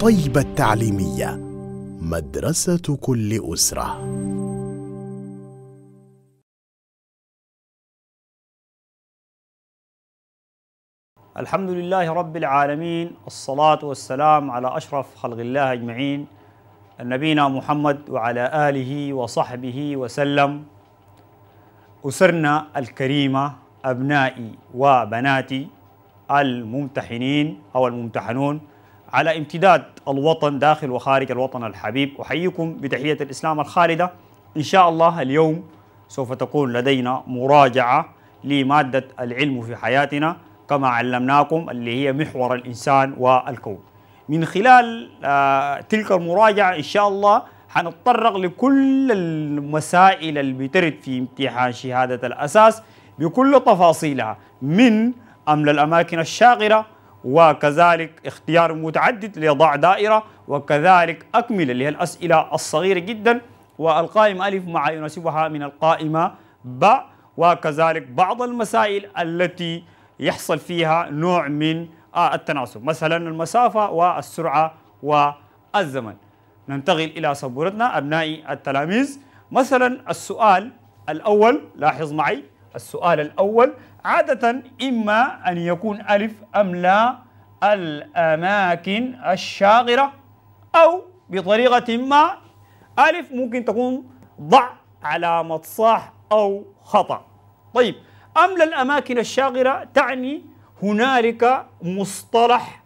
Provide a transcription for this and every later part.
طيبة التعليمية مدرسة كل أسرة الحمد لله رب العالمين الصلاة والسلام على أشرف خلق الله أجمعين نبينا محمد وعلى آله وصحبه وسلم أسرنا الكريمة أبنائي وبناتي الممتحنين أو الممتحنون على امتداد الوطن داخل وخارج الوطن الحبيب أحييكم بتحية الإسلام الخالدة إن شاء الله اليوم سوف تكون لدينا مراجعة لمادة العلم في حياتنا كما علمناكم اللي هي محور الإنسان والكون من خلال آه، تلك المراجعة إن شاء الله حنتطرق لكل المسائل اللي بترد في امتحان شهادة الأساس بكل تفاصيلها من أمن الأماكن الشاغرة وكذلك اختيار متعدد ليضع دائرة وكذلك أكمل اللي هي الأسئلة الصغيرة جدا والقائمة ألف مع يناسبها من القائمة باء وكذلك بعض المسائل التي يحصل فيها نوع من آه، التناسب مثلا المسافة والسرعة والزمن ننتقل إلى سبورتنا أبنائي التلاميذ مثلا السؤال الأول لاحظ معي السؤال الأول عادة إما أن يكون ألف أم لا الأماكن الشاغرة أو بطريقة ما ألف ممكن تكون ضع علامة صح أو خطأ طيب لا الأماكن الشاغرة تعني هنالك مصطلح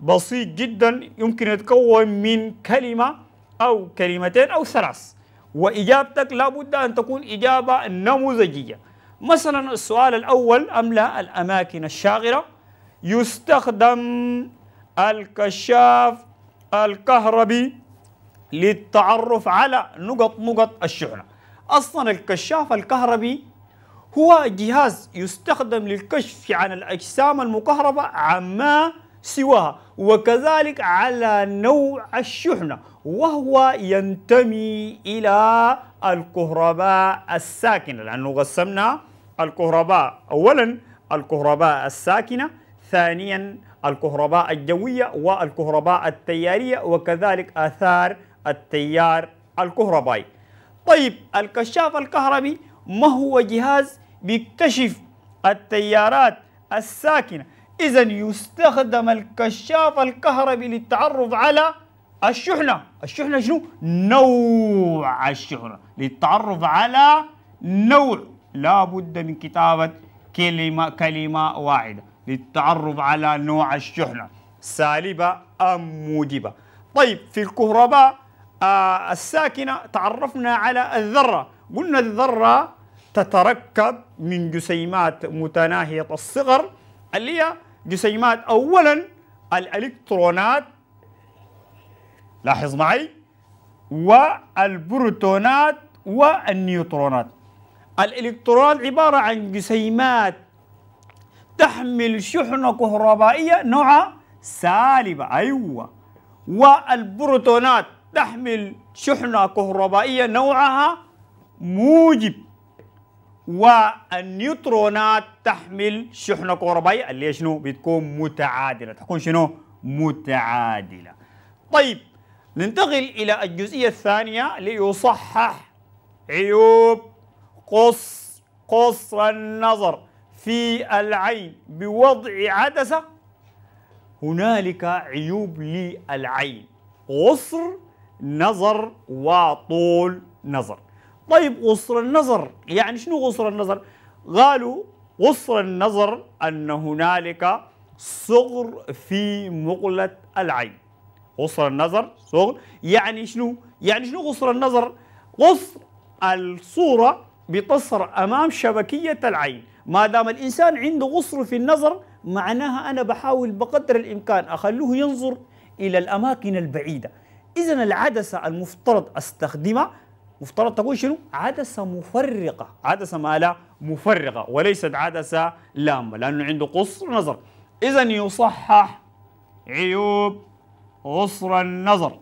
بسيط جدا يمكن يتكون من كلمة أو كلمتين أو ثلاث وإجابتك لابد أن تكون إجابة نموذجية مثلا السؤال الأول أملا الأماكن الشاغرة يستخدم الكشاف الكهربي للتعرف على نقط نقط الشحنة أصلا الكشاف الكهربي هو جهاز يستخدم للكشف عن الأجسام المكهربة عما سواها وكذلك على نوع الشحنة وهو ينتمي إلى الكهرباء الساكنة لأنه قسمنا الكهرباء أولا الكهرباء الساكنة ثانيا الكهرباء الجوية والكهرباء التيارية وكذلك آثار التيار الكهربائي طيب الكشاف الكهربي ما هو جهاز بيكتشف التيارات الساكنة إذا يستخدم الكشاف الكهربي للتعرف على الشحنة الشحنة شنو؟ نوع الشحنة للتعرف على نوع لا بد من كتابة كلمة كلمة واحدة للتعرف على نوع الشحنة سالبة أم موجبة طيب في الكهرباء آه الساكنة تعرفنا على الذرة قلنا الذرة تتركب من جسيمات متناهية الصغر اللي هي جسيمات أولا الإلكترونات لاحظ معي والبروتونات والنيوترونات الإلكترون عبارة عن جسيمات تحمل شحنة كهربائية نوعها سالبة أيوة والبروتونات تحمل شحنة كهربائية نوعها موجب والنيوترونات تحمل شحنة كهربائية اللي شنو بتكون متعادلة تكون شنو متعادلة طيب ننتقل إلى الجزئية الثانية ليصحح عيوب قص قصر النظر في العين بوضع عدسة هنالك عيوب للعين قصر نظر وطول نظر طيب قصر النظر يعني شنو قصر النظر قالوا قصر النظر أن هنالك صغر في مقلة العين قصر النظر صغر يعني شنو يعني شنو قصر النظر قصر الصورة بتصر أمام شبكية العين ما دام الإنسان عنده قصر في النظر معناها أنا بحاول بقدر الإمكان أخلوه ينظر إلى الأماكن البعيدة إذا العدسة المفترض أستخدمها مفترض تكون شنو؟ عدسة مفرقة عدسة ما لا مفرقة وليست عدسة لامة لأنه عنده قصر نظر إذا يصحح عيوب قصر النظر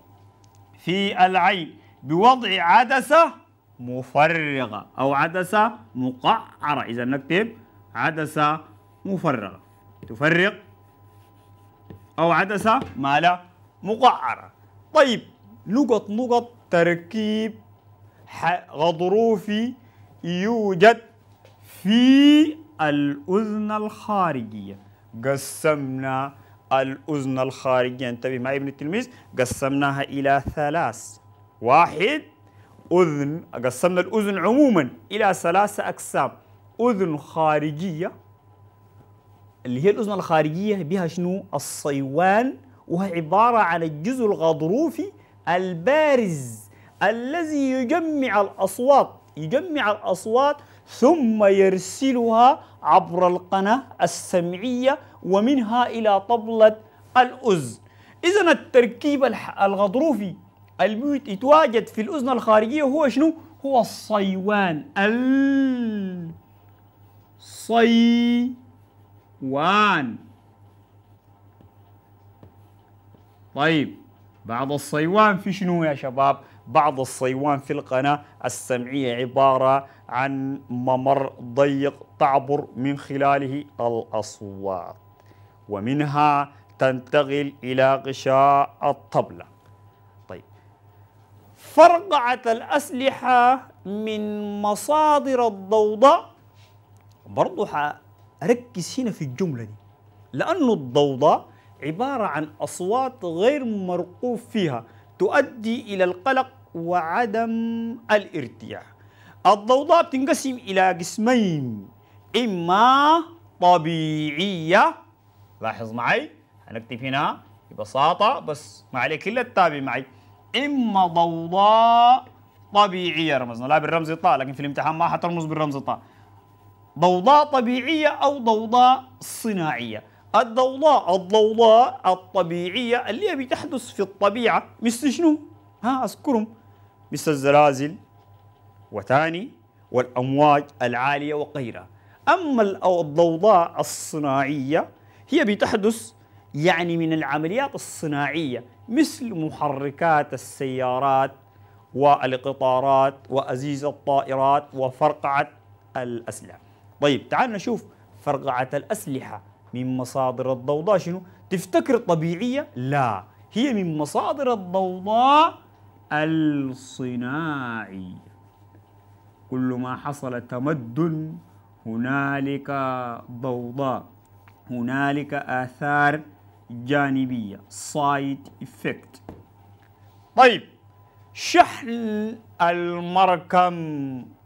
في العين بوضع عدسة مفرغة أو عدسة مقعرة إذا نكتب عدسة مفرغة تفرغ أو عدسة مالة مقعرة طيب نقط نقط تركيب غضروفي يوجد في الأذن الخارجية قسمنا الأذن الخارجية انتبه معي ابن التلميذ قسمناها إلى ثلاث واحد أذن قسمنا الأذن عموما إلى ثلاثة أقسام أذن خارجية اللي هي الأذن الخارجية بها شنو الصيوان وهي عبارة عن الجزء الغضروفي البارز الذي يجمع الأصوات يجمع الأصوات ثم يرسلها عبر القناة السمعية ومنها إلى طبلة الأذن إذا التركيب الغضروفي الموت يتواجد في الأذن الخارجية هو شنو؟ هو الصيوان الصيوان طيب بعض الصيوان في شنو يا شباب؟ بعض الصيوان في القناة السمعية عبارة عن ممر ضيق تعبر من خلاله الأصوات ومنها تنتقل إلى غشاء الطبلة فرقعت الأسلحة من مصادر الضوضاء برضو هركز هنا في الجملة دي لأنه الضوضاء عبارة عن أصوات غير مرقوب فيها تؤدي إلى القلق وعدم الارتياح الضوضاء تنقسم إلى قسمين إما طبيعية لاحظ معي هنكتب هنا ببساطة بس ما عليك إلا تتابع معي اما ضوضاء طبيعيه رمزنا لا بالرمز الطاء لكن في الامتحان ما حترمز بالرمز الطاء ضوضاء طبيعيه او ضوضاء صناعيه الضوضاء الضوضاء الطبيعيه اللي هي بتحدث في الطبيعه مثل شنو؟ ها اذكرهم مثل الزلازل وتاني والامواج العاليه وغيرها اما الضوضاء الصناعيه هي بتحدث يعني من العمليات الصناعيه مثل محركات السيارات والقطارات وأزيز الطائرات وفرقعة الأسلحة طيب تعال نشوف فرقعة الأسلحة من مصادر الضوضاء شنو؟ تفتكر طبيعية؟ لا هي من مصادر الضوضاء الصناعية كل ما حصل تمدن هنالك ضوضاء هنالك آثار جانبية سايد إفكت طيب شحن المركم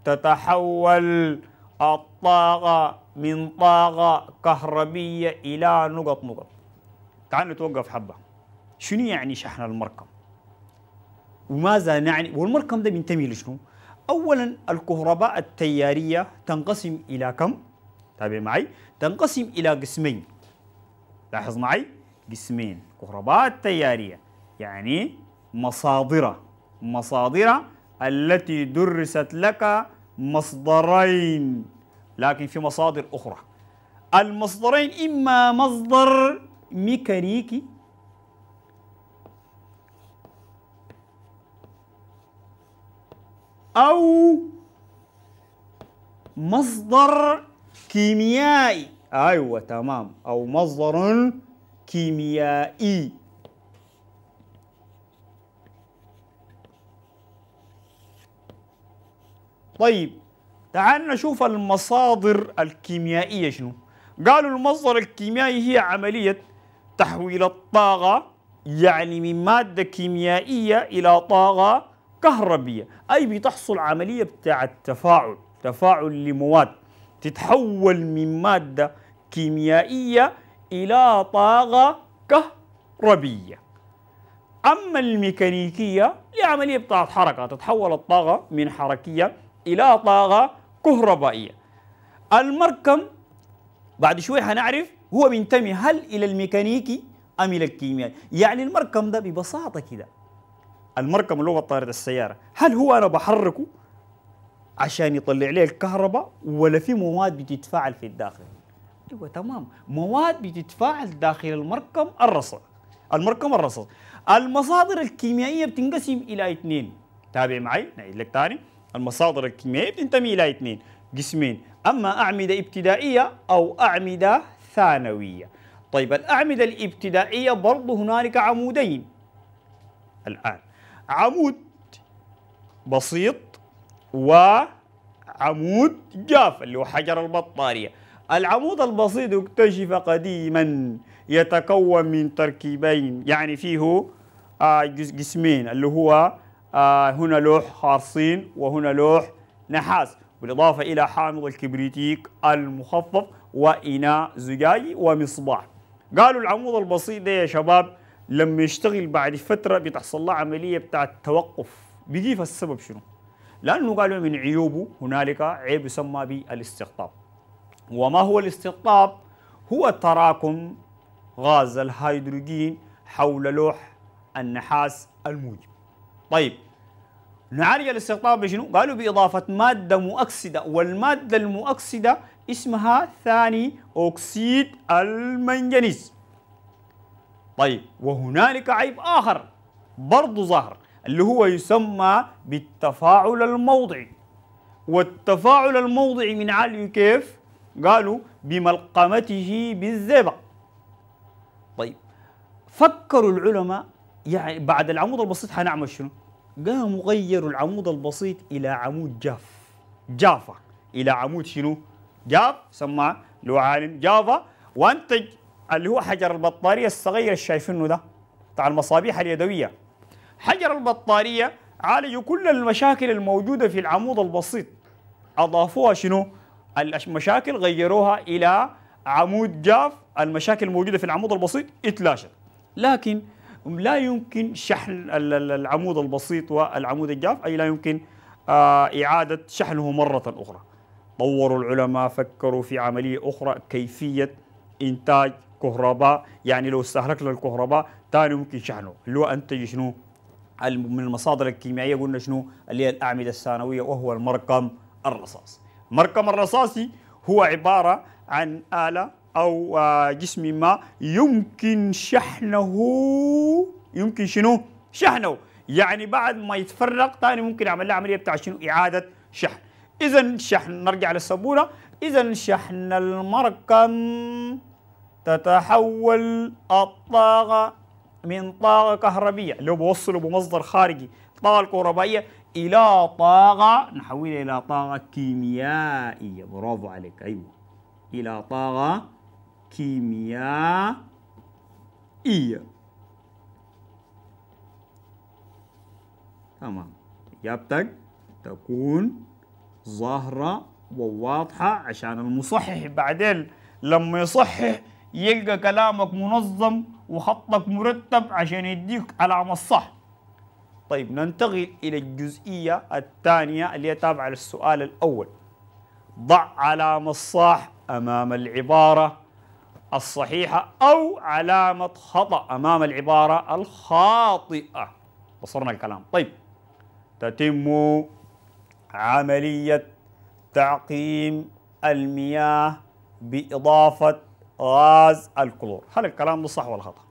تتحول الطاقة من طاقة كهربية إلى نقط نقط تعال نتوقف حبة شنو يعني شحن المركم وماذا نعني والمركم ده بينتمي لشنو أولا الكهرباء التيارية تنقسم إلى كم تابع معي تنقسم إلى قسمين لاحظ معي جسمين كهرباء التيارية يعني مصادر مصادر التي درست لك مصدرين لكن في مصادر أخرى المصدرين إما مصدر ميكانيكي أو مصدر كيميائي أيوة تمام أو مصدر كيميائي طيب تعال نشوف المصادر الكيميائية شنو قالوا المصدر الكيميائي هي عملية تحويل الطاقة يعني من مادة كيميائية إلى طاقة كهربية أي بتحصل عملية بتاع التفاعل تفاعل لمواد تتحول من مادة كيميائية إلى طاقة كهربية أما الميكانيكية لعملية بتاعة حركة تتحول الطاقة من حركية إلى طاقة كهربائية المركم بعد شوي هنعرف هو بينتمي هل إلى الميكانيكي أم إلى الكيميائي يعني المركم ده ببساطة كده المركم اللي هو طائرة السيارة هل هو أنا بحركه عشان يطلع لي الكهرباء ولا في مواد بتتفاعل في الداخل ايوه تمام مواد بتتفاعل داخل المركم الرصد المركم الرصد المصادر الكيميائيه بتنقسم الى اثنين تابع معي نعيد لك ثاني المصادر الكيميائيه بتنتمي الى اثنين قسمين اما اعمده ابتدائيه او اعمده ثانويه طيب الاعمده الابتدائيه برضه هنالك عمودين الان عمود بسيط وعمود جاف اللي هو حجر البطاريه العمود البسيط اكتشف قديما يتكون من تركيبين يعني فيه آه، جسمين اللي هو آه، هنا لوح خارصين وهنا لوح نحاس بالإضافة إلى حامض الكبريتيك المخفف وإناء زجاجي ومصباح قالوا العمود البسيط ده يا شباب لما يشتغل بعد فترة بتحصل له عملية بتاعت توقف بيجي السبب شنو؟ لأنه قالوا من عيوبه هنالك عيب يسمى بالاستقطاب وما هو الاستقطاب هو تراكم غاز الهيدروجين حول لوح النحاس الموجب طيب نعالج الاستقطاب بشنو؟ قالوا بإضافة مادة مؤكسدة والمادة المؤكسدة اسمها ثاني أكسيد المنجنيز طيب وهنالك عيب آخر برضو ظهر اللي هو يسمى بالتفاعل الموضعي والتفاعل الموضعي من عالي كيف؟ قالوا بملقمته بالزبع طيب فكروا العلماء يعني بعد العمود البسيط حنعمل شنو؟ قاموا غيروا العمود البسيط إلى عمود جاف جافا إلى عمود شنو؟ جاف سماه لو عالم جافا وانتج اللي هو حجر البطارية الصغير اللي شايفينه ده بتاع المصابيح اليدوية حجر البطارية عالجوا كل المشاكل الموجودة في العمود البسيط أضافوها شنو؟ المشاكل غيروها الى عمود جاف المشاكل الموجوده في العمود البسيط اتلاشت لكن لا يمكن شحن العمود البسيط والعمود الجاف اي لا يمكن آه، اعاده شحنه مره اخرى طوروا العلماء فكروا في عمليه اخرى كيفيه انتاج كهرباء يعني لو استهلكنا الكهرباء ثاني ممكن شحنه اللي هو انتج شنو من المصادر الكيميائيه قلنا شنو اللي هي الاعمده الثانويه وهو المرقم الرصاص مركم الرصاصي هو عبارة عن آلة أو آه، جسم ما يمكن شحنه يمكن شنو؟ شحنه يعني بعد ما يتفرق ثاني ممكن أعمل له عملية بتاع شنو؟ إعادة شحن إذا شحن نرجع للسبولة إذا شحن المركم تتحول الطاقة من طاقة كهربية لو بوصله بمصدر خارجي الطاقة الكهربائية إلى طاقه نحولها إلى طاقه كيميائية برافو عليك أيوة إلى طاقه كيميائية تمام إجابتك تكون ظاهرة وواضحة عشان المصحح بعدين لما يصحح يلقى كلامك منظم وخطك مرتب عشان يديك علامة الصح طيب ننتقل إلى الجزئية الثانية اللي هي تابعة للسؤال الأول ضع علامة صح أمام العبارة الصحيحة أو علامة خطأ أمام العبارة الخاطئة وصلنا الكلام طيب تتم عملية تعقيم المياه بإضافة غاز الكلور هل الكلام ده صح ولا خطأ؟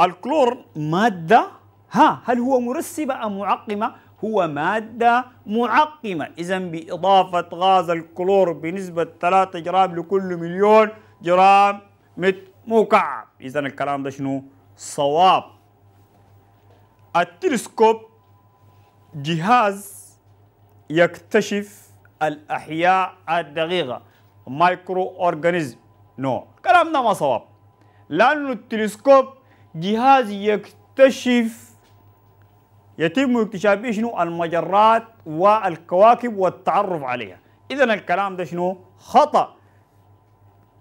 الكلور مادة ها هل هو مرسبة أم معقمة؟ هو مادة معقمة إذا بإضافة غاز الكلور بنسبة 3 جرام لكل مليون جرام متر مكعب إذا الكلام ده شنو؟ صواب التلسكوب جهاز يكتشف الأحياء الدقيقة مايكرو أورجانيزم نوع no. كلامنا ما صواب لأن التلسكوب جهاز يكتشف يتم اكتشاف شنو المجرات والكواكب والتعرف عليها اذا الكلام ده شنو خطا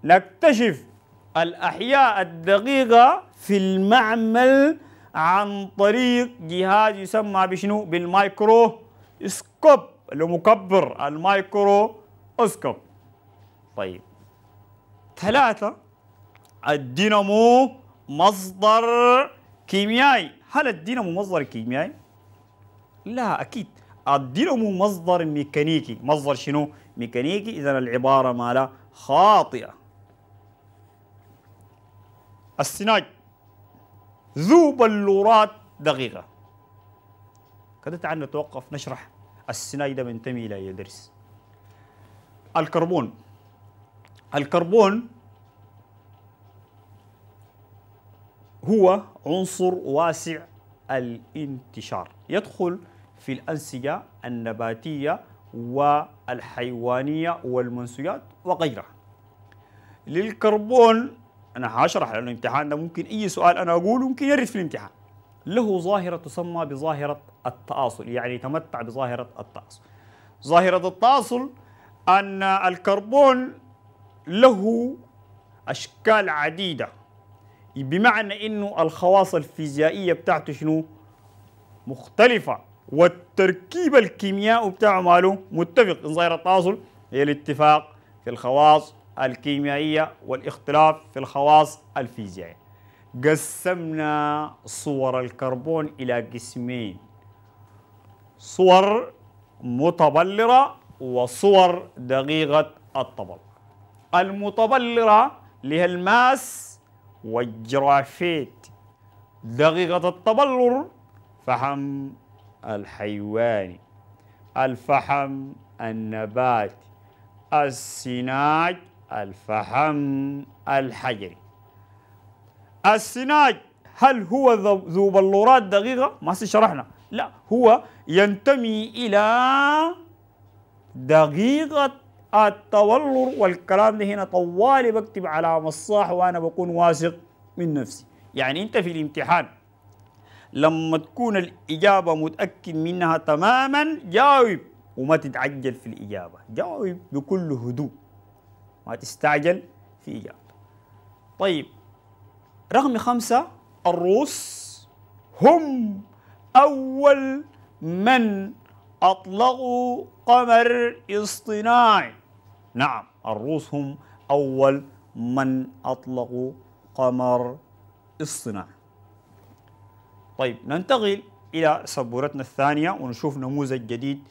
نكتشف الاحياء الدقيقه في المعمل عن طريق جهاز يسمى بشنو بالمايكرو اسكوب المكبر مكبر المايكرو اسكوب طيب ثلاثة الدينامو مصدر كيميائي هل الدينامو مصدر كيميائي؟ لا اكيد الدينامو مصدر ميكانيكي مصدر شنو ميكانيكي اذا العباره مالها خاطئه السناج ذو بلورات دقيقه كده تعال نتوقف نشرح السناج ده بينتمي الى اي درس الكربون الكربون هو عنصر واسع الانتشار يدخل في الأنسجة النباتية والحيوانية والمنسوجات وغيرها للكربون أنا هشرح لأنه الامتحان ده ممكن أي سؤال أنا أقوله ممكن يرد في الامتحان له ظاهرة تسمى بظاهرة التآصل يعني تمتع بظاهرة التآصل ظاهرة التآصل أن الكربون له أشكال عديدة بمعنى انه الخواص الفيزيائيه بتاعته شنو مختلفه والتركيب الكيميائي بتاعه ماله متفق نظير التواصل هي الاتفاق في الخواص الكيميائيه والاختلاف في الخواص الفيزيائيه قسمنا صور الكربون الى قسمين صور متبلره وصور دقيقه الطبل المتبلره لها الماس والجرافيت دقيقة التبلور فحم الحيواني الفحم النباتي السناج الفحم الحجري السناج هل هو ذو بلورات دقيقة؟ ما شرحنا لا هو ينتمي إلى دقيقة التولر والكلام ده هنا طوالي بكتب على مصاح وانا بكون واثق من نفسي يعني انت في الامتحان لما تكون الاجابه متاكد منها تماما جاوب وما تتعجل في الاجابه جاوب بكل هدوء ما تستعجل في اجابه طيب رقم خمسه الروس هم اول من اطلقوا قمر اصطناعي نعم الروس هم أول من أطلقوا قمر الصناعة طيب ننتقل إلى سبورتنا الثانية ونشوف نموذج جديد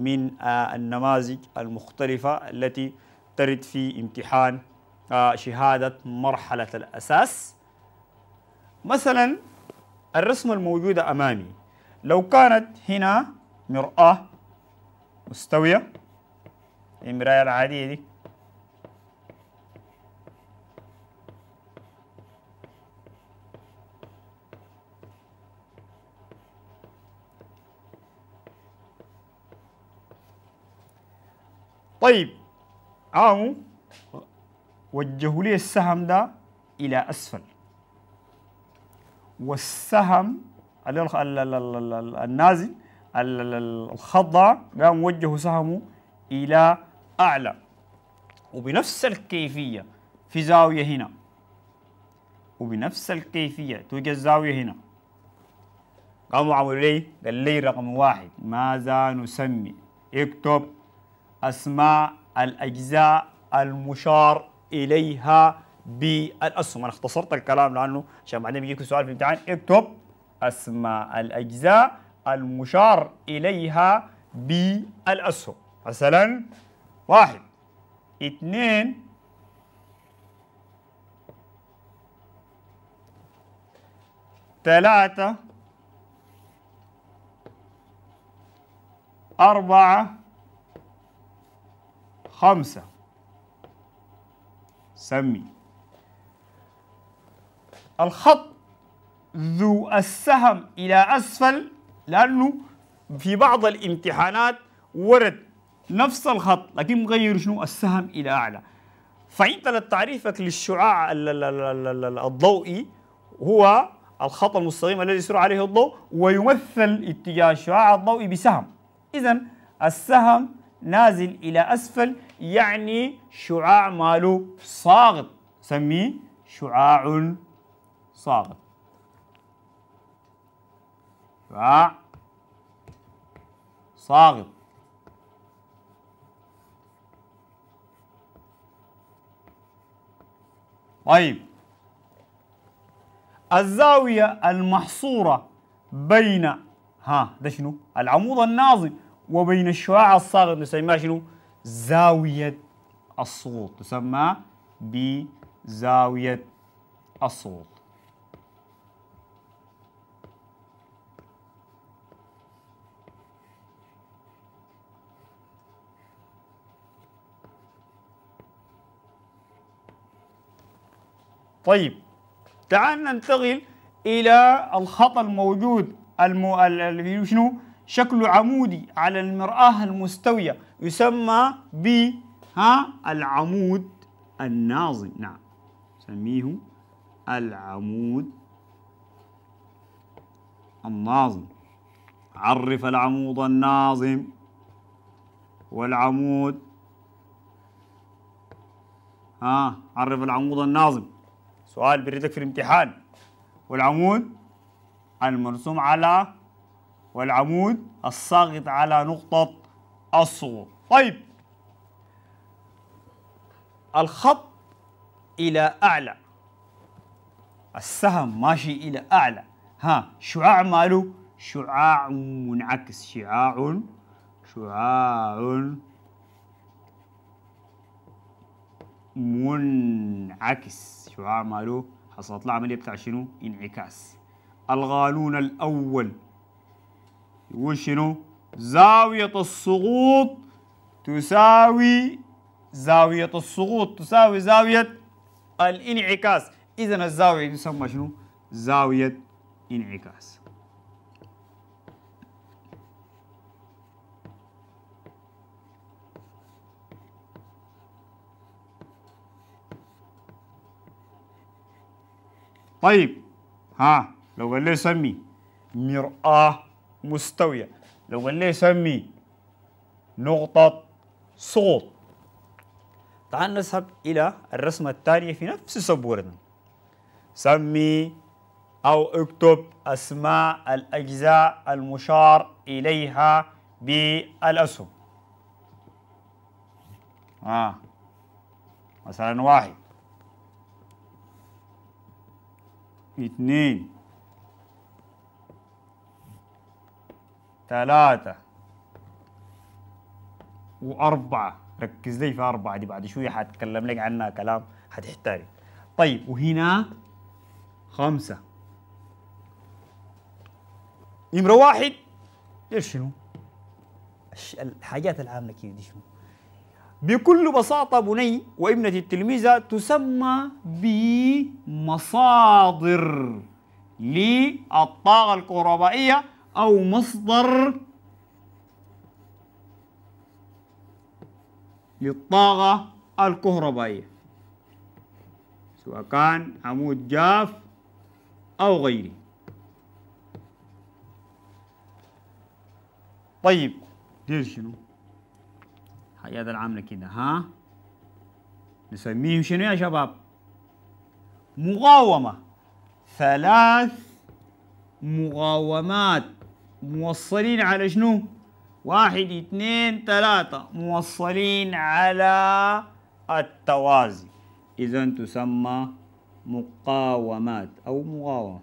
من آه، النماذج المختلفة التي ترد في امتحان آه، شهادة مرحلة الأساس مثلا الرسمة الموجودة أمامي لو كانت هنا مرآة مستوية المراية العادية دي طيب قاموا وجهوا لي السهم ده إلى أسفل والسهم النازل الخضع قام وجهوا سهمه إلى أعلى وبنفس الكيفية في زاوية هنا وبنفس الكيفية توجد زاوية هنا قاموا عملوا لي قال لي رقم واحد ماذا نسمي اكتب أسماء الأجزاء المشار إليها بالأسهم أنا اختصرت الكلام لأنه عشان بعدين بيجيك سؤال في الامتحان اكتب أسماء الأجزاء المشار إليها بالأسهم مثلا واحد اتنين ثلاثة أربعة خمسة سمي الخط ذو السهم إلى أسفل لأنه في بعض الامتحانات ورد نفس الخط لكن مغير شنو السهم الى اعلى فانت لتعريفك للشعاع الضوئي هو الخط المستقيم الذي يسير عليه الضوء ويمثل اتجاه الشعاع الضوئي بسهم اذا السهم نازل الى اسفل يعني شعاع ماله صاغط سميه شعاع صاغط شعاع صاغط طيب الزاوية المحصورة بين ها ده شنو؟ العمود الناظم وبين الشعاع الصاغر نسميها شنو؟ زاوية الصوت تسمى بزاوية الصوت طيب تعال ننتقل إلى الخط الموجود الم... شنو شكله عمودي على المرآة المستوية يسمى ب ها العمود الناظم نعم سميه العمود الناظم عرف العمود الناظم والعمود ها عرف العمود الناظم سؤال بيريدك في الامتحان والعمود المرسوم على والعمود الساقط على نقطة الصغر طيب الخط إلى أعلى السهم ماشي إلى أعلى ها شعاع ماله شعاع منعكس شعاع شعاع منعكس شعاع ماله حصلت له عمليه بتاع شنو؟ انعكاس القانون الاول يقول شنو؟ زاويه السقوط تساوي زاويه السقوط تساوي زاويه الانعكاس اذا الزاويه تسمى شنو؟ زاويه انعكاس طيب ها لو قال لي سمي مرآة مستوية لو قال لي سمي نقطة صوت تعال نذهب إلى الرسمة التالية في نفس سبورنا سمي أو اكتب أسماء الأجزاء المشار إليها بالأسهم آه مثلا واحد اثنين ثلاثة وأربعة ركز لي في أربعة دي بعد شوية حتكلم لك عنها كلام حتحتاج طيب وهنا خمسة نمرة واحد ايش شنو؟ الحاجات العامة كذا دي شنو؟ بكل بساطة بني وابنة التلميذة تسمى بمصادر للطاقة الكهربائية أو مصدر للطاقة الكهربائية سواء كان عمود جاف أو غيره طيب دير شنو حيادة العامل كده ها نسميه شنو يا شباب مقاومة ثلاث مقاومات موصلين على شنو واحد اثنين ثلاثة موصلين على التوازي إذا تسمى مقاومات أو مقاومة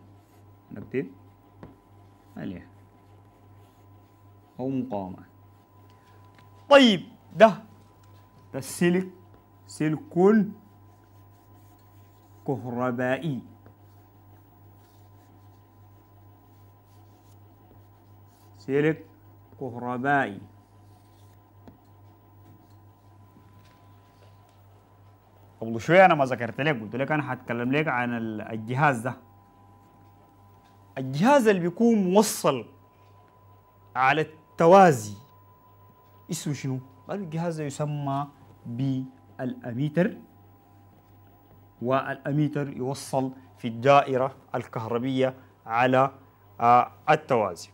نكتب عليها أو مقاومة طيب ده ده السلك سلك كهربائي سلك كهربائي قبل شوية أنا ما ذكرت لك قلت لك أنا هتكلم لك عن الجهاز ده الجهاز اللي بيكون موصل على التوازي اسمه شنو؟ الجهاز يسمى بالأميتر والأميتر يوصل في الدائرة الكهربية على آه، التوازي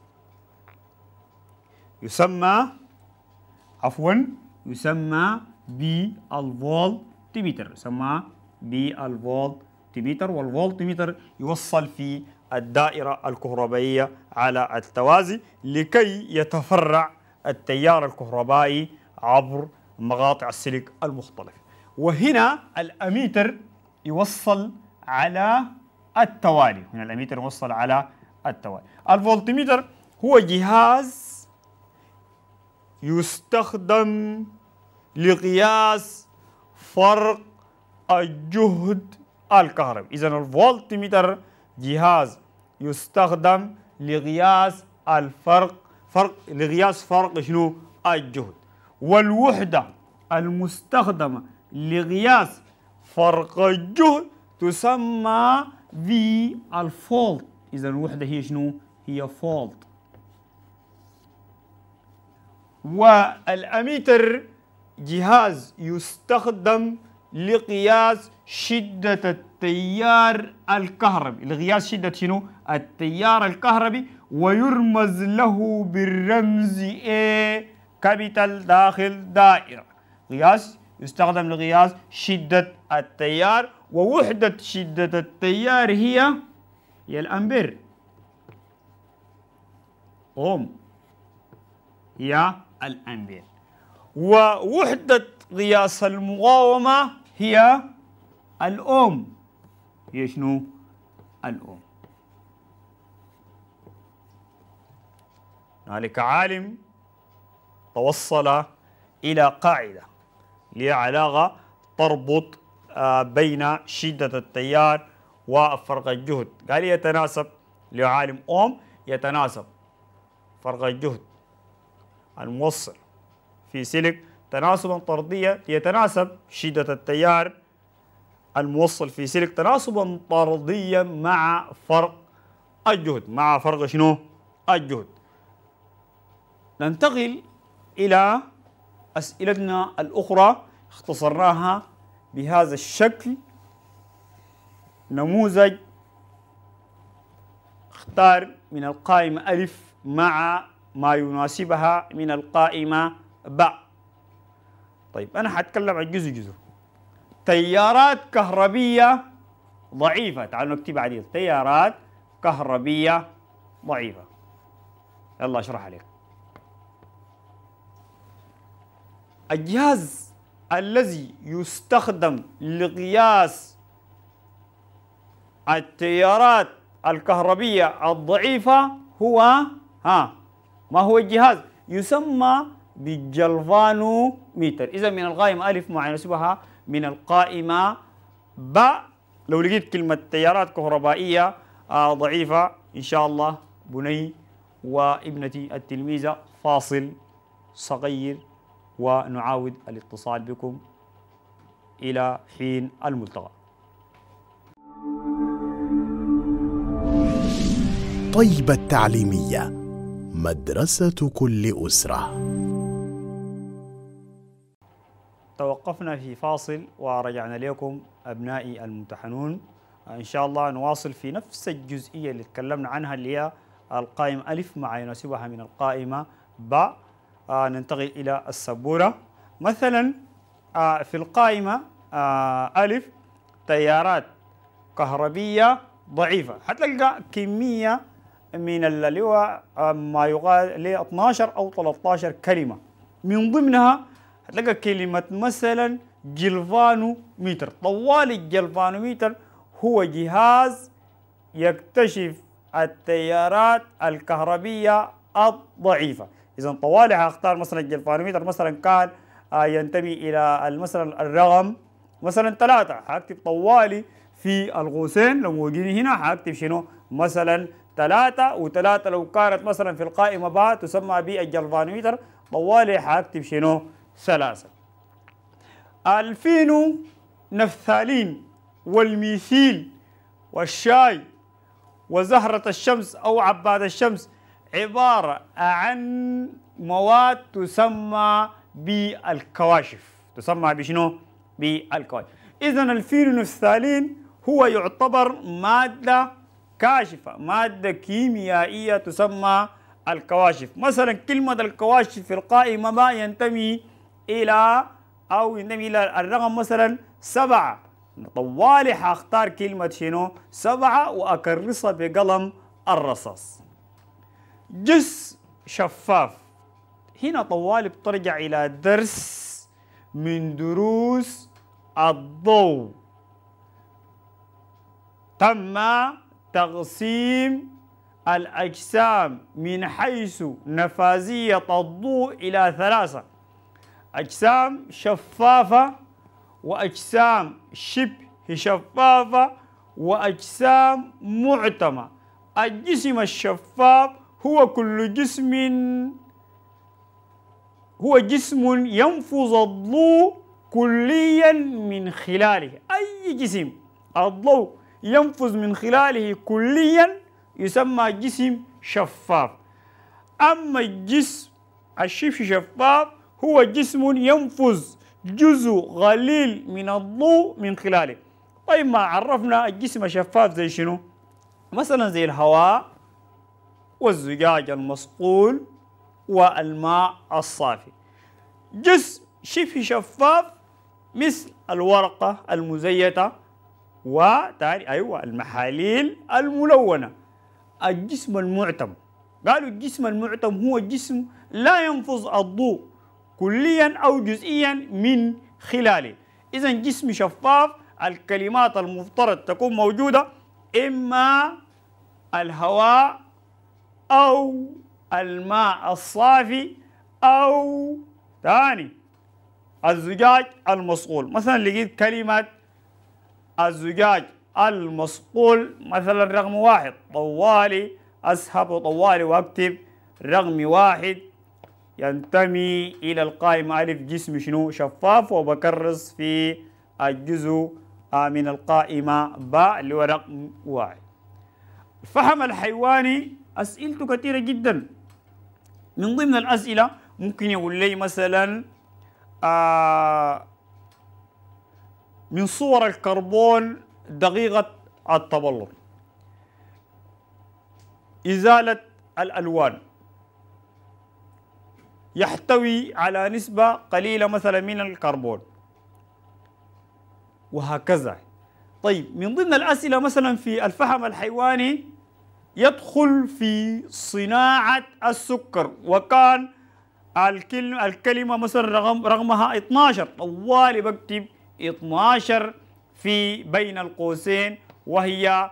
يسمى عفوا يسمى بالفولتميتر يسمى بالفولتميتر والفولتميتر يوصل في الدائرة الكهربائية على التوازي لكي يتفرع التيار الكهربائي عبر مقاطع السلك المختلفة وهنا الأميتر يوصل على التوالي هنا الأميتر يوصل على التوالي الفولتميتر هو جهاز يستخدم لقياس فرق الجهد الكهربي إذا الفولتميتر جهاز يستخدم لقياس الفرق فرق لقياس فرق شنو الجهد والوحدة المستخدمة لقياس فرق الجهد تسمى في الفولت إذا الوحدة هي شنو؟ هي فولت والأميتر جهاز يستخدم لقياس شدة التيار الكهربي لقياس شدة شنو؟ التيار الكهربي ويرمز له بالرمز A كابيتال داخل دائرة قياس يستخدم لقياس شدة التيار ووحدة شدة التيار هي هي الأمبير أوم هي الأمبير ووحدة قياس المقاومة هي الأوم هي شنو؟ الأوم ذلك عالم توصل إلى قاعدة لعلاقة تربط آه، بين شدة التيار وفرق الجهد قال يتناسب لعالم أوم يتناسب فرق الجهد الموصل في سلك تناسبا طرديا يتناسب شدة التيار الموصل في سلك تناسبا طرديا مع فرق الجهد مع فرق شنو؟ الجهد ننتقل إلى أسئلتنا الأخرى اختصرناها بهذا الشكل نموذج اختار من القائمة ألف مع ما يناسبها من القائمة باء طيب أنا حتكلم عن جزء جزء تيارات كهربية ضعيفة تعالوا نكتب عديد تيارات كهربية ضعيفة يلا أشرح عليك الجهاز الذي يستخدم لقياس التيارات الكهربية الضعيفة هو ها ما هو الجهاز؟ يسمى بالجلفانوميتر إذا من القائمة ألف مع نسبها من القائمة باء لو لقيت كلمة تيارات كهربائية آه، ضعيفة إن شاء الله بني وابنتي التلميذة فاصل صغير ونعاود الاتصال بكم إلى حين الملتقى طيبة التعليمية مدرسة كل أسرة توقفنا في فاصل ورجعنا لكم أبنائي الممتحنون إن شاء الله نواصل في نفس الجزئية اللي تكلمنا عنها اللي هي القائمة ألف مع يناسبها من القائمة باء آه، ننتقل إلى السبورة مثلا آه، في القائمة آه، ألف تيارات كهربية ضعيفة حتلقى كمية من اللي هو ما يقال 12 أو 13 كلمة من ضمنها هتلقى كلمة مثلا جلفانوميتر طوال الجلفانوميتر هو جهاز يكتشف التيارات الكهربية الضعيفة اذا طوالي هختار مثلا الجلفانومتر مثلا كان آه، ينتمي الى مثلا الرقم مثلا ثلاثة هكتب طوالي في القوسين لو موجودين هنا هكتب شنو مثلا ثلاثة وثلاثة لو كانت مثلا في القائمة باء تسمى بالجلفانومتر طوالي هكتب شنو ثلاثة الفينو نفثالين والميثيل والشاي وزهرة الشمس أو عباد الشمس عبارة عن مواد تسمى بالكواشف تسمى بشنو؟ بالكواشف إذا الفيرونفثالين هو يعتبر مادة كاشفة مادة كيميائية تسمى الكواشف مثلا كلمة الكواشف في القائمة ما ينتمي إلى أو ينتمي إلى الرقم مثلا سبعة طوالي حاختار كلمة شنو سبعة وأكرسها بقلم الرصاص جس شفاف هنا طوالب ترجع إلى درس من دروس الضوء تم تقسيم الأجسام من حيث نفاذية الضوء إلى ثلاثة أجسام شفافة وأجسام شبه شفافة وأجسام معتمة الجسم الشفاف هو كل جسم هو جسم ينفذ الضوء كليا من خلاله أي جسم الضوء ينفذ من خلاله كليا يسمى جسم شفاف أما الجسم الشف شفاف هو جسم ينفذ جزء قليل من الضوء من خلاله طيب ما عرفنا الجسم الشفاف زي شنو مثلا زي الهواء والزجاج المصقول والماء الصافي جسم شبه شفاف مثل الورقة المزيتة وتاري أيوة المحاليل الملونة الجسم المعتم قالوا الجسم المعتم هو الجسم لا ينفذ الضوء كليا أو جزئيا من خلاله إذا جسم شفاف الكلمات المفترض تكون موجودة إما الهواء أو الماء الصافي أو ثاني الزجاج المصقول مثلا لقيت كلمة الزجاج المصقول مثلا رقم واحد طوالي أسحب طوالي وأكتب رقم واحد ينتمي إلى القائمة ألف جسم شنو شفاف وبكرس في الجزء من القائمة باء اللي هو رقم واحد فهم الحيواني أسئلته كثيرة جدا من ضمن الأسئلة ممكن يقول لي مثلا آه من صور الكربون دقيقة التبلور إزالة الألوان يحتوي على نسبة قليلة مثلا من الكربون وهكذا طيب من ضمن الأسئلة مثلا في الفحم الحيواني يدخل في صناعة السكر وكان الكلمة, الكلمة مثلا رغم رغمها 12 طوالي بكتب 12 في بين القوسين وهي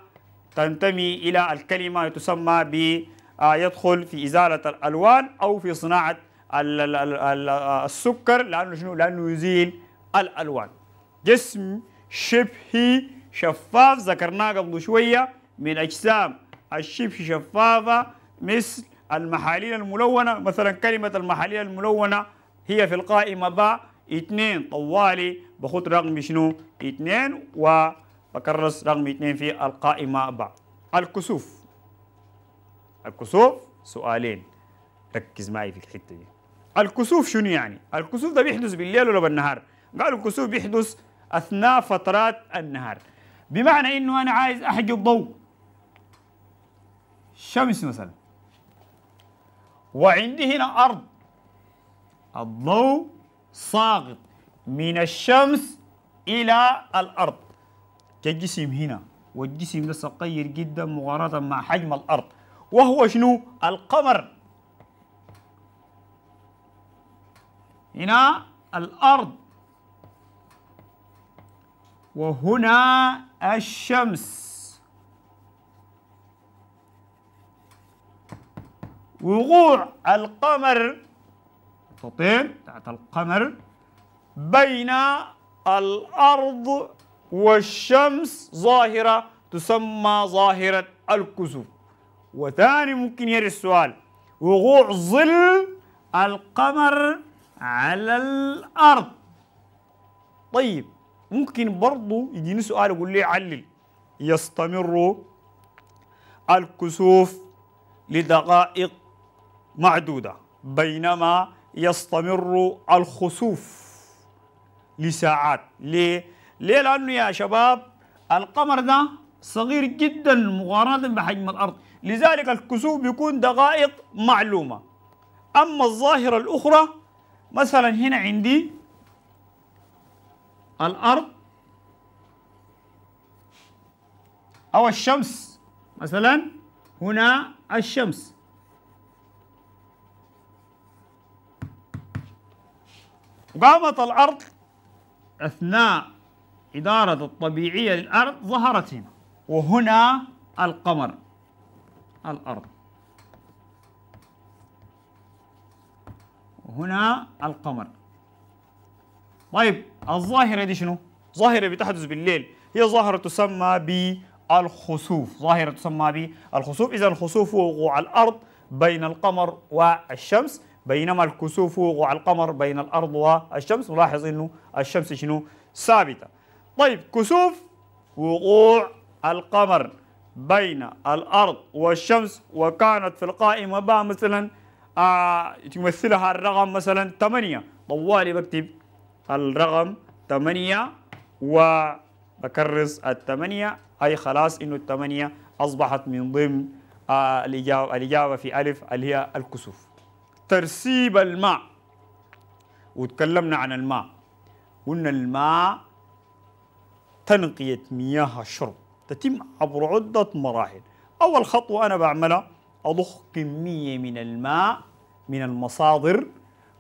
تنتمي إلى الكلمة تسمى ب آه، يدخل في إزالة الألوان أو في صناعة آه، السكر لأنه شنو؟ لأنه يزيل الألوان جسم شبه شفاف ذكرناه قبل شوية من أجسام الشبه شفافة مثل المحاليل الملونة مثلا كلمة المحاليل الملونة هي في القائمة باء اثنين طوالي بخط رقم شنو اثنين وبكرس رقم اثنين في القائمة باء الكسوف الكسوف سؤالين ركز معي في الحتة دي الكسوف شنو يعني؟ الكسوف ده بيحدث بالليل ولا بالنهار؟ قالوا الكسوف بيحدث أثناء فترات النهار بمعنى إنه أنا عايز أحجب ضوء الشمس مثلا وعندي هنا أرض الضوء ساقط من الشمس إلى الأرض كالجسم هنا والجسم ده صغير جدا مقارنة مع حجم الأرض وهو شنو؟ القمر هنا الأرض وهنا الشمس وقوع القمر نقطتين بتاعت القمر بين الأرض والشمس ظاهرة تسمى ظاهرة الكسوف وثاني ممكن يري السؤال وقوع ظل القمر على الأرض طيب ممكن برضو يجيني سؤال يقول لي علل يستمر الكسوف لدقائق معدودة بينما يستمر الخسوف لساعات ليه؟ ليه لأنه يا شباب القمر ده صغير جدا مقارنة بحجم الأرض لذلك الكسوف بيكون دقائق معلومة أما الظاهرة الأخرى مثلا هنا عندي الأرض أو الشمس مثلا هنا الشمس وقامت الأرض أثناء إدارة الطبيعية للأرض ظهرت هنا وهنا القمر الأرض وهنا القمر طيب الظاهرة دي شنو؟ ظاهرة بتحدث بالليل هي ظاهرة تسمى بالخسوف ظاهرة تسمى بالخسوف إذا الخسوف هو وقوع الأرض بين القمر والشمس بينما الكسوف وقوع القمر بين الأرض والشمس نلاحظ أنه الشمس شنو ثابتة طيب كسوف وقوع القمر بين الأرض والشمس وكانت في القائمة با مثلا آه تمثلها الرقم مثلا 8 طوالي بكتب الرقم 8 وبكرس الثمانية أي خلاص إنه الثمانية أصبحت من ضمن آه الإجابة, الإجابة في ألف اللي هي الكسوف ترسيب الماء وتكلمنا عن الماء قلنا الماء تنقية مياه الشرب تتم عبر عدة مراحل أول خطوة أنا بعملها أضخ كمية من الماء من المصادر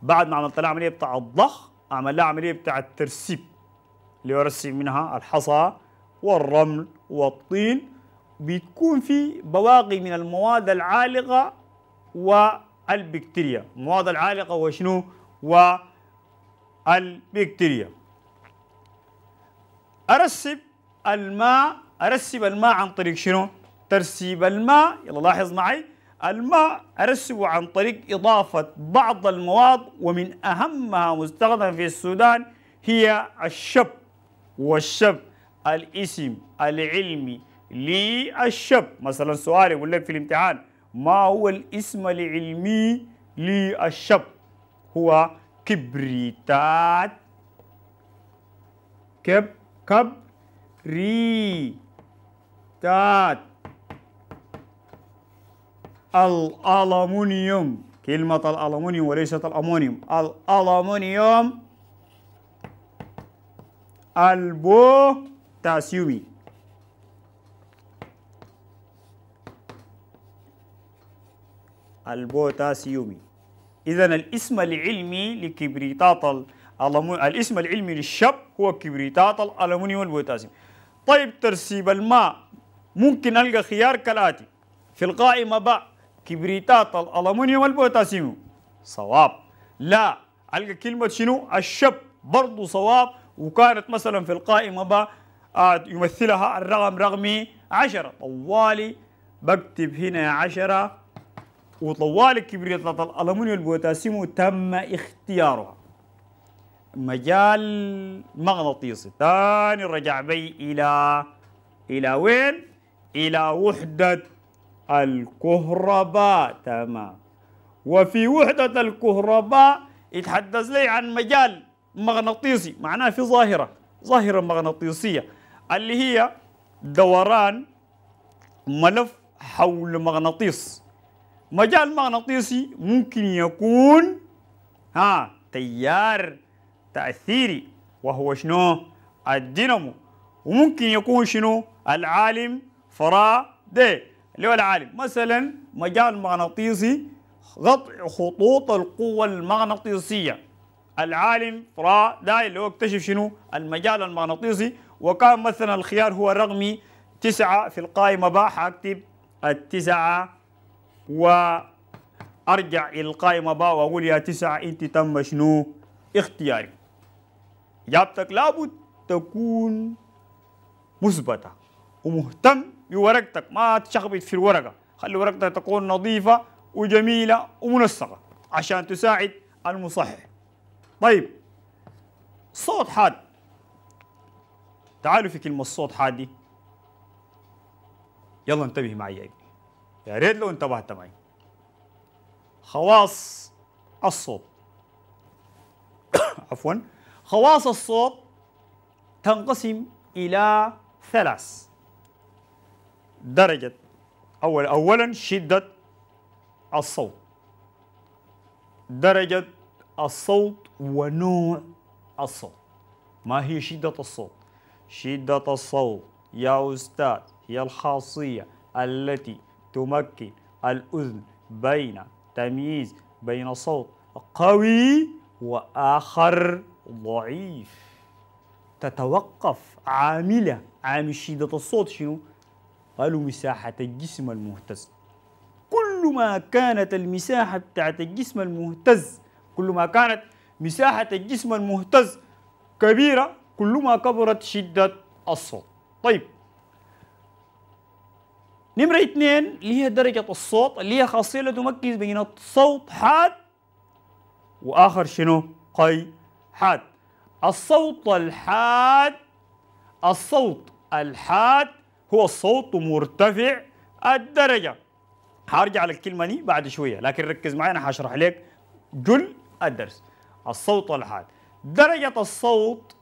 بعد ما عملت العملية بتاع الضخ أعمل لها عملية بتاع الترسيب اللي ارسم منها الحصى والرمل والطين بتكون في بواقي من المواد العالقة و البكتيريا المواد العالقة وشنو والبكتيريا أرسب الماء أرسب الماء عن طريق شنو ترسيب الماء يلا لاحظ معي الماء أرسبه عن طريق إضافة بعض المواد ومن أهمها مستخدمة في السودان هي الشب والشب الاسم العلمي للشب مثلا سؤال يقول لك في الامتحان ما هو الاسم العلمي للشب هو كبريتات كب تات الالومنيوم كلمة الالومنيوم وليست الأمونيوم الالومنيوم البوتاسيومي البوتاسيوم إذا الاسم العلمي لكبريتات الاسم العلمي للشب هو كبريتات الالومنيوم والبوتاسيوم طيب ترسيب الماء ممكن ألقى خيار كالآتي في القائمة باء كبريتات الالومنيوم والبوتاسيوم صواب لا ألقى كلمة شنو الشب برضه صواب وكانت مثلا في القائمة باء آه، يمثلها الرقم رقمي 10 طوالي بكتب هنا 10 وطوال كبريت الألمنيوم البوتاسيوم تم اختيارها مجال مغناطيسي ثاني رجع بي إلى إلى وين؟ إلى وحدة الكهرباء تمام وفي وحدة الكهرباء يتحدث لي عن مجال مغناطيسي معناه في ظاهرة ظاهرة مغناطيسية اللي هي دوران ملف حول مغناطيس مجال مغناطيسي ممكن يكون ها تيار تأثيري وهو شنو الدينامو وممكن يكون شنو العالم فرا دي اللي هو العالم مثلا مجال مغناطيسي قطع خطوط القوة المغناطيسية العالم فرا دي اللي هو اكتشف شنو المجال المغناطيسي وكان مثلا الخيار هو رقمي تسعة في القائمة باء حاكتب التسعة وارجع القائمه بقى واقول يا تسعه انت تم شنو اختياري اجابتك لابد تكون مثبته ومهتم بورقتك ما تشخبط في الورقه خلي ورقتك تكون نظيفه وجميله ومنسقه عشان تساعد المصحح طيب صوت حاد تعالوا في كلمه الصوت حادي يلا انتبه معي يا ابني يا ريت لو انتبهت معي خواص الصوت عفوا خواص الصوت تنقسم إلى ثلاث درجة أول أولا شدة الصوت درجة الصوت ونوع الصوت ما هي شدة الصوت؟ شدة الصوت يا أستاذ هي الخاصية التي تمكن الأذن بين تمييز بين صوت قوي وآخر ضعيف تتوقف عاملة عامل شدة الصوت شنو؟ قالوا مساحة الجسم المهتز كل ما كانت المساحة بتاعت الجسم المهتز كل ما كانت مساحة الجسم المهتز كبيرة كل ما كبرت شدة الصوت طيب نمرة اثنين اللي هي درجة الصوت اللي هي خاصية اللي تمكز بين الصوت حاد وآخر شنو؟ قي حاد الصوت الحاد الصوت الحاد هو الصوت مرتفع الدرجة هرجع للكلمة دي بعد شوية لكن ركز معي أنا هشرح لك جل الدرس الصوت الحاد درجة الصوت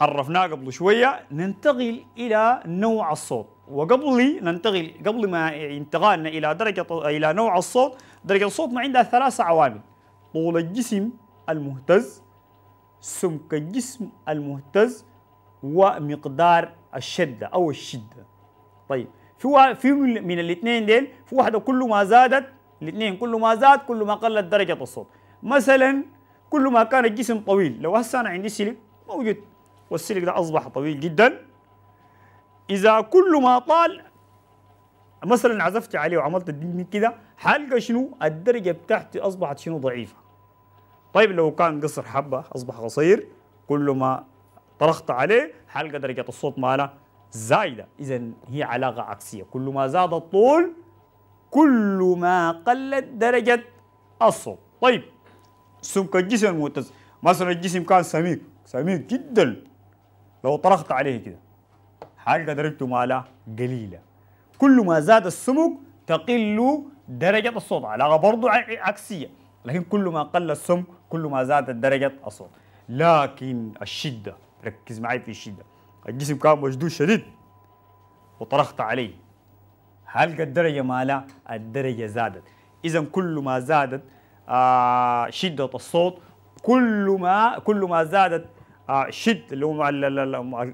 عرفناه قبل شوية ننتقل إلى نوع الصوت وقبل ننتقل قبل ما انتقلنا إلى درجة إلى نوع الصوت درجة الصوت ما عندها ثلاثة عوامل طول الجسم المهتز سمك الجسم المهتز ومقدار الشدة أو الشدة طيب في في من الاثنين ديل في واحدة كل ما زادت الاثنين كل ما زاد كل ما قلت درجة الصوت مثلا كل ما كان الجسم طويل لو هسه أنا عندي سلك موجود والسلك ده أصبح طويل جدا إذا كل ما طال مثلا عزفت عليه وعملت الدين كده حلقة شنو الدرجة بتاعتي أصبحت شنو ضعيفة طيب لو كان قصر حبة أصبح قصير كل ما طرقت عليه حلقة درجة الصوت ماله زايدة إذا هي علاقة عكسية كل ما زاد الطول كل ما قلت درجة الصوت طيب سمك الجسم المهتز مثلا الجسم كان سميك سميك جدا لو طرقت عليه كده حاجة درجته ماله قليلة كل ما زاد السمك تقل درجة الصوت علاقة برضو عكسية لكن كل ما قل السمك كل ما زادت درجة الصوت لكن الشدة ركز معي في الشدة الجسم كان مشدود شديد وطرقت عليه حلقة الدرجة مالها الدرجة زادت إذا كل ما زادت آه شدة الصوت كل ما كل ما زادت آه، شد اللي هو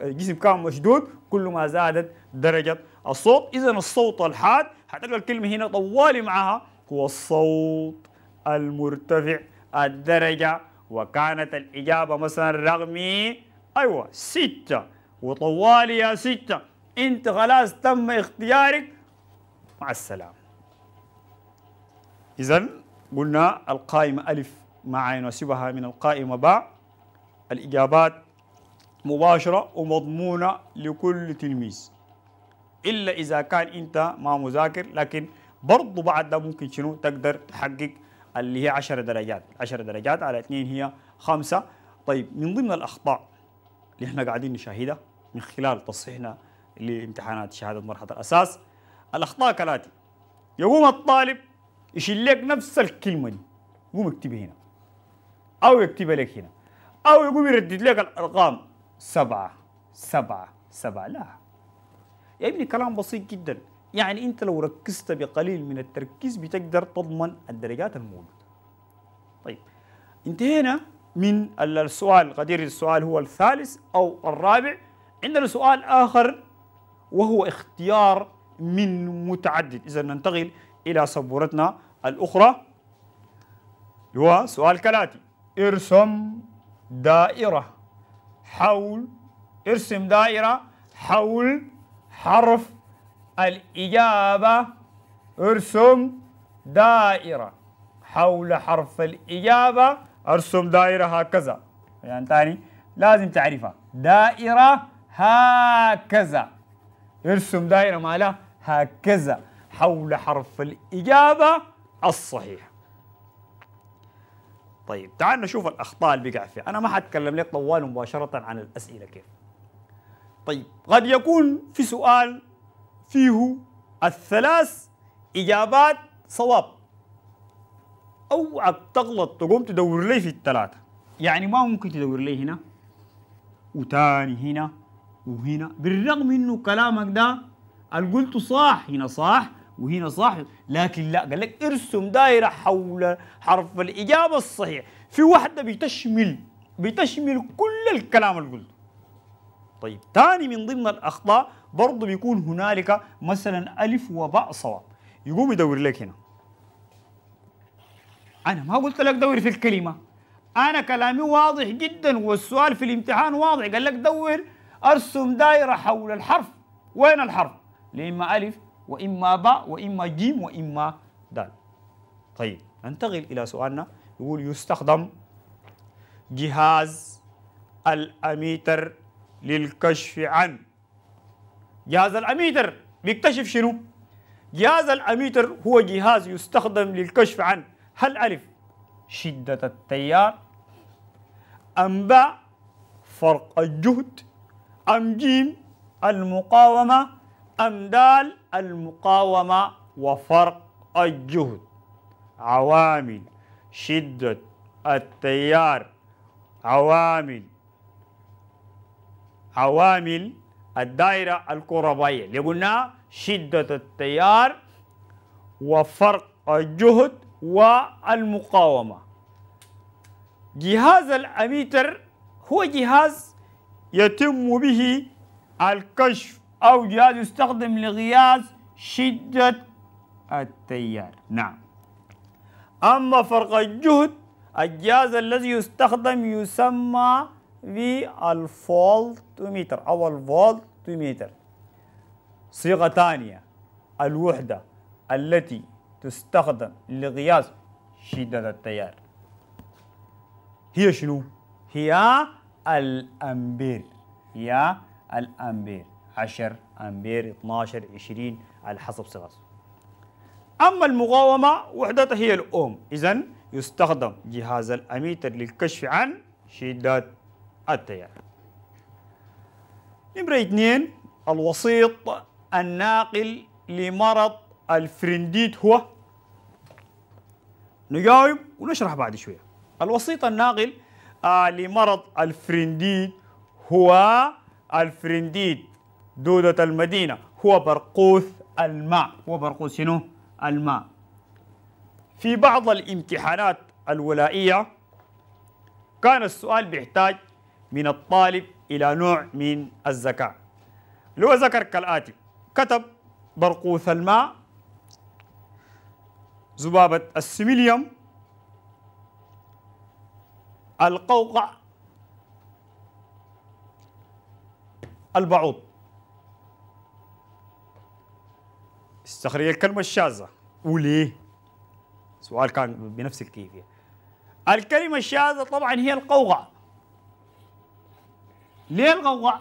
الجسم كان مشدود كل ما زادت درجة الصوت إذا الصوت الحاد حتلقى الكلمة هنا طوالي معها هو الصوت المرتفع الدرجة وكانت الإجابة مثلا رقمي أيوة ستة وطوالي يا ستة أنت خلاص تم اختيارك مع السلامة إذا قلنا القائمة ألف مع يناسبها من القائمة باء الإجابات مباشرة ومضمونة لكل تلميذ إلا إذا كان أنت ما مذاكر لكن برضو بعد ده ممكن شنو تقدر تحقق اللي هي 10 درجات 10 درجات على 2 هي 5 طيب من ضمن الأخطاء اللي احنا قاعدين نشاهدها من خلال تصحيحنا لامتحانات شهادة مرحلة الأساس الأخطاء كالآتي يقوم الطالب يشيل لك نفس الكلمة دي يقوم يكتبها هنا أو يكتبها لك هنا أو يقوم يردد لك الأرقام سبعة سبعة سبعة لا يا ابني كلام بسيط جدا يعني أنت لو ركزت بقليل من التركيز بتقدر تضمن الدرجات الموجودة طيب انتهينا من السؤال قدير السؤال هو الثالث أو الرابع عندنا سؤال آخر وهو اختيار من متعدد إذا ننتقل إلى سبورتنا الأخرى هو سؤال كالاتي ارسم دائرة حول ارسم دائرة حول حرف الإجابة ارسم دائرة حول حرف الإجابة ارسم دائرة هكذا يعني تاني لازم تعرفها دائرة هكذا ارسم دائرة مالها هكذا حول حرف الإجابة الصحيح طيب تعال نشوف الاخطاء اللي بيقع فيها انا ما حتكلم لك طوال مباشره عن الاسئله كيف طيب قد يكون في سؤال فيه الثلاث اجابات صواب اوعك تغلط تقوم تدور لي في الثلاثه يعني ما ممكن تدور لي هنا وتاني هنا وهنا بالرغم انه كلامك ده اللي قلته صح هنا صح وهنا صح لكن لا قال لك ارسم دائرة حول حرف الإجابة الصحيح في واحدة بتشمل بتشمل كل الكلام اللي قلته طيب ثاني من ضمن الأخطاء برضه بيكون هنالك مثلا ألف وباء صواب يقوم يدور لك هنا أنا ما قلت لك دور في الكلمة أنا كلامي واضح جدا والسؤال في الامتحان واضح قال لك دور أرسم دائرة حول الحرف وين الحرف؟ لإما ألف وإما باء وإما جيم وإما دال طيب ننتقل إلى سؤالنا يقول يستخدم جهاز الأميتر للكشف عن جهاز الأميتر بيكتشف شنو؟ جهاز الأميتر هو جهاز يستخدم للكشف عن هل ألف شدة التيار أم باء فرق الجهد أم جيم المقاومة أم دال المقاومة وفرق الجهد عوامل شدة التيار عوامل عوامل الدائرة الكهربائية اللي قلنا شدة التيار وفرق الجهد والمقاومة جهاز الأميتر هو جهاز يتم به الكشف أو جهاز يستخدم لقياس شدة التيار نعم أما فرق الجهد الجهاز الذي يستخدم يسمى الفولتوميتر أو الفولتوميتر صيغة ثانية الوحدة التي تستخدم لقياس شدة التيار هي شنو؟ هي الأمبير هي الأمبير 10 امبير 12 20 على حسب صغاصه اما المقاومه وحدتها هي الاوم اذا يستخدم جهاز الاميتر للكشف عن شده التيار نمره اثنين الوسيط الناقل لمرض الفرنديت هو نجاوب ونشرح بعد شويه الوسيط الناقل آه لمرض الفرنديت هو الفرنديت دودة المدينة هو برقوث الماء هو برقوث شنو؟ الماء في بعض الامتحانات الولائية كان السؤال بيحتاج من الطالب إلى نوع من الذكاء اللي هو ذكر كالآتي كتب برقوث الماء ذبابة السميليوم القوقع البعوض استخرج الكلمة الشاذة وليه؟ سؤال كان بنفس الكيفية الكلمة الشاذة طبعا هي القوقع ليه القوقع؟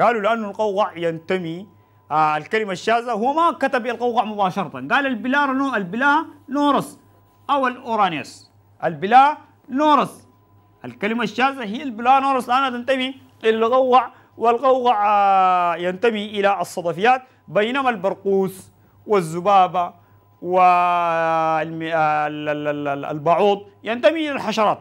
قالوا لأن القوقع ينتمي آه الكلمة الشاذة هو ما كتب القوقع مباشرة قال البلا نو البلا نورس أو الأورانيس البلا نورس الكلمة الشاذة هي البلا نورس لأنها تنتمي إلى القوقع والقوقع آه ينتمي إلى الصدفيات بينما البرقوس والذبابة والبعوض ينتمي إلى الحشرات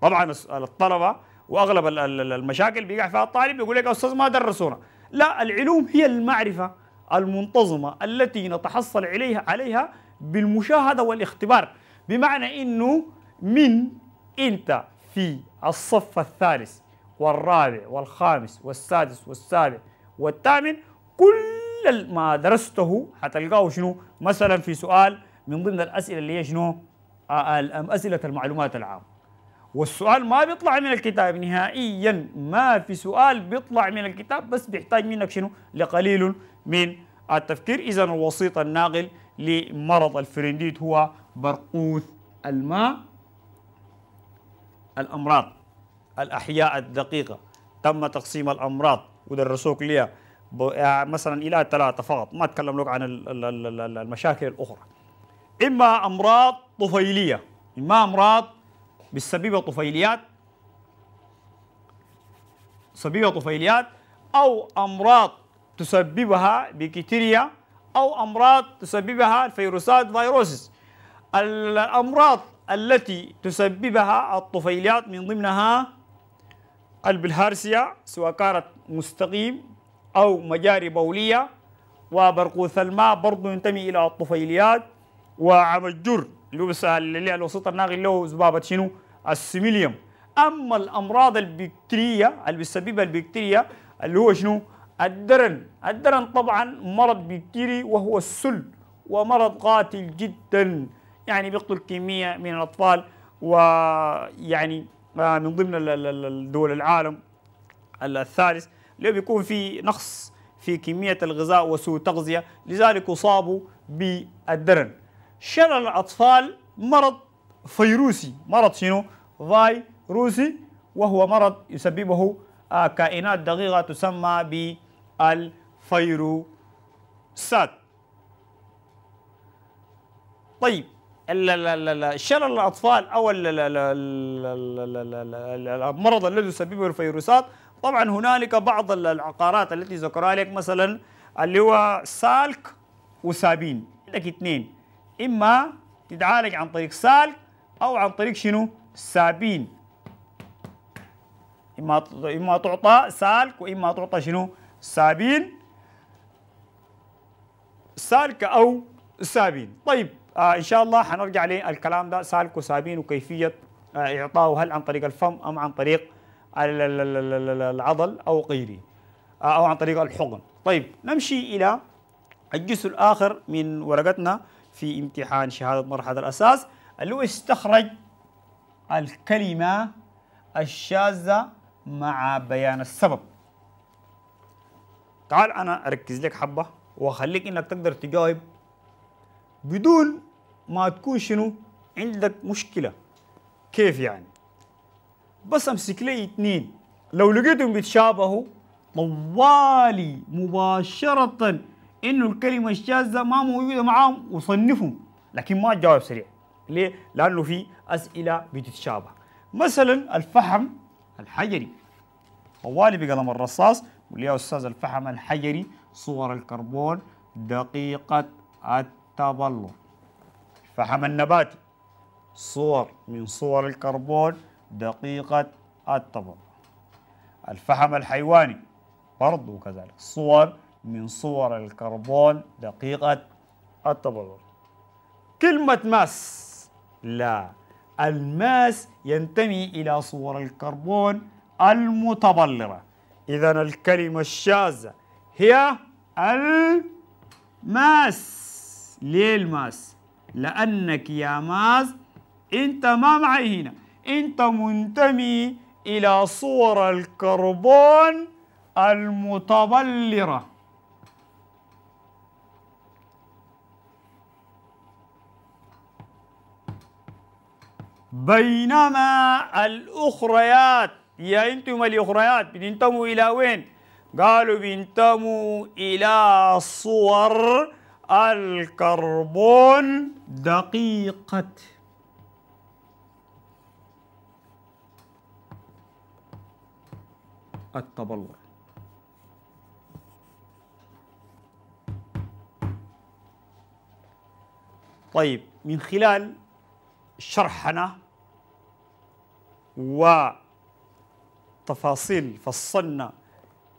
طبعا الطلبة وأغلب المشاكل بيقع فيها الطالب يقول لك يا أستاذ ما درسونا لا العلوم هي المعرفة المنتظمة التي نتحصل عليها عليها بالمشاهدة والاختبار بمعنى إنه من أنت في الصف الثالث والرابع والخامس والسادس والسابع والثامن كل كل ما درسته حتلقاه شنو مثلا في سؤال من ضمن الاسئله اللي هي شنو آه، اسئله المعلومات العامه والسؤال ما بيطلع من الكتاب نهائيا ما في سؤال بيطلع من الكتاب بس بيحتاج منك شنو لقليل من التفكير اذا الوسيط الناقل لمرض الفرنديت هو برقوث الماء الامراض الاحياء الدقيقه تم تقسيم الامراض ودرسوك ليها يعني مثلا الى ثلاثه فقط ما اتكلم لك عن المشاكل الاخرى اما امراض طفيليه اما امراض بتسببها طفيليات تسببها طفيليات او امراض تسببها بكتيريا او امراض تسببها الفيروسات فيروسس الامراض التي تسببها الطفيليات من ضمنها البلهارسيا سواء كانت مستقيم أو مجاري بولية وبرقوث الماء برضه ينتمي إلى الطفيليات وعم الجر اللي هو اللي الوسيط الناغي اللي هو ذبابة شنو؟ السيميليوم أما الأمراض البكتيرية اللي بتسببها البكتيريا اللي هو شنو؟ الدرن الدرن طبعا مرض بكتيري وهو السل ومرض قاتل جدا يعني بيقتل كمية من الأطفال ويعني آه، من ضمن دول العالم الثالث اللي بيكون في نقص في كمية الغذاء وسوء تغذية لذلك أصابوا بالدرن شلل الأطفال مرض فيروسي مرض شنو؟ فيروسي وهو مرض يسببه كائنات دقيقة تسمى بالفيروسات طيب شلل الأطفال أو المرض الذي يسببه الفيروسات طبعا هنالك بعض العقارات التي ذكرها لك مثلا اللي هو سالك وسابين عندك اثنين اما تتعالج عن طريق سالك او عن طريق شنو سابين اما اما تعطى سالك واما تعطى شنو سابين سالك او سابين طيب آه ان شاء الله حنرجع للكلام ده سالك وسابين وكيفيه آه اعطائه هل عن طريق الفم ام عن طريق العضل أو غيره آه، أو عن طريق الحقن طيب نمشي إلى الجزء الآخر من ورقتنا في امتحان شهادة مرحلة الأساس اللي هو استخرج الكلمة الشاذة مع بيان السبب تعال أنا أركز لك حبة وأخليك إنك تقدر تجاوب بدون ما تكون شنو عندك مشكلة كيف يعني بس امسك لي اثنين لو لقيتهم بيتشابهوا طوالي مباشرة انه الكلمة الشاذة ما موجودة معاهم وصنفهم لكن ما جاوب سريع ليه؟ لانه في اسئلة بتتشابه مثلا الفحم الحجري طوالي بقلم الرصاص قول يا استاذ الفحم الحجري صور الكربون دقيقة التبلور الفحم النباتي صور من صور الكربون دقيقة الطبع الفحم الحيواني برضو كذلك صور من صور الكربون دقيقة التبلور كلمة ماس لا الماس ينتمي إلى صور الكربون المتبلرة إذا الكلمة الشاذة هي الماس ليه الماس؟ لأنك يا ماس أنت ما معي هنا أنت منتمي إلى صور الكربون المتبلرة بينما الأخريات يا أنتم الأخريات بتنتموا إلى وين؟ قالوا بينتموا إلى صور الكربون دقيقة التبلور طيب من خلال شرحنا وتفاصيل فصلنا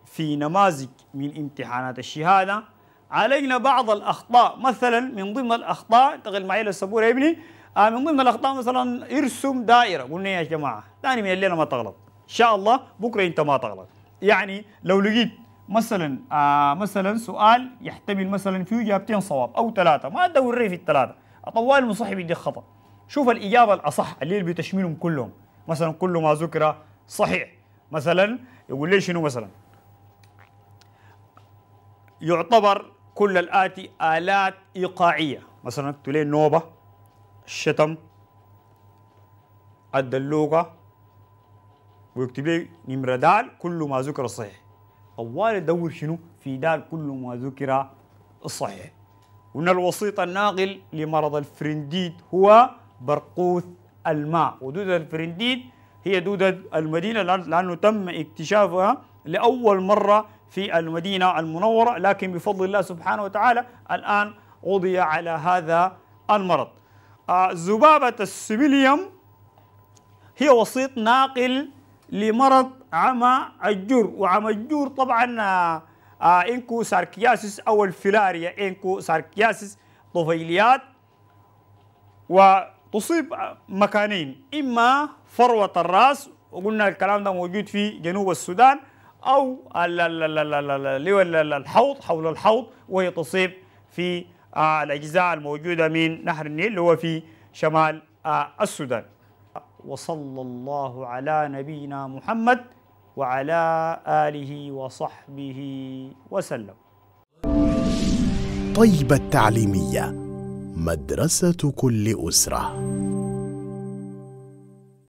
في نماذج من امتحانات الشهادة علينا بعض الأخطاء مثلا من ضمن الأخطاء تغل معي للسبورة يا ابني آه، من ضمن الأخطاء مثلا ارسم دائرة قلنا يا جماعة ثاني من الليلة ما تغلط ان شاء الله بكره انت ما تغلط يعني لو لقيت مثلا آه مثلا سؤال يحتمل مثلا فيه اجابتين صواب او ثلاثه ما ادوري في الثلاثه اطوال المصاحب يدي خطا شوف الاجابه الاصح اللي بتشملهم كلهم مثلا كل ما ذكر صحيح مثلا يقول لي شنو مثلا يعتبر كل الاتي الات ايقاعيه مثلا تقول لي النوبه الشتم الدلوقه ويكتب لي نمرة دال كل ما ذكر صحيح طوال يدور شنو في دال كل ما ذكر صحيح وأن الوسيط الناقل لمرض الفرنديد هو برقوث الماء ودودة الفرنديد هي دودة المدينة لأنه تم اكتشافها لأول مرة في المدينة المنورة لكن بفضل الله سبحانه وتعالى الآن قضي على هذا المرض آه زبابة السبيليوم هي وسيط ناقل لمرض عمى الجور وعمى الجور طبعا آه، آه، انكو ساركياسيس او الفلاريا انكو ساركياسيس طفيليات وتصيب مكانين اما فروه الراس وقلنا الكلام ده موجود في جنوب السودان او الحوض حول الحوض وهي تصيب في آه، الاجزاء الموجوده من نهر النيل اللي هو في شمال السودان وصلى الله على نبينا محمد وعلى آله وصحبه وسلم طيبة التعليمية مدرسة كل أسرة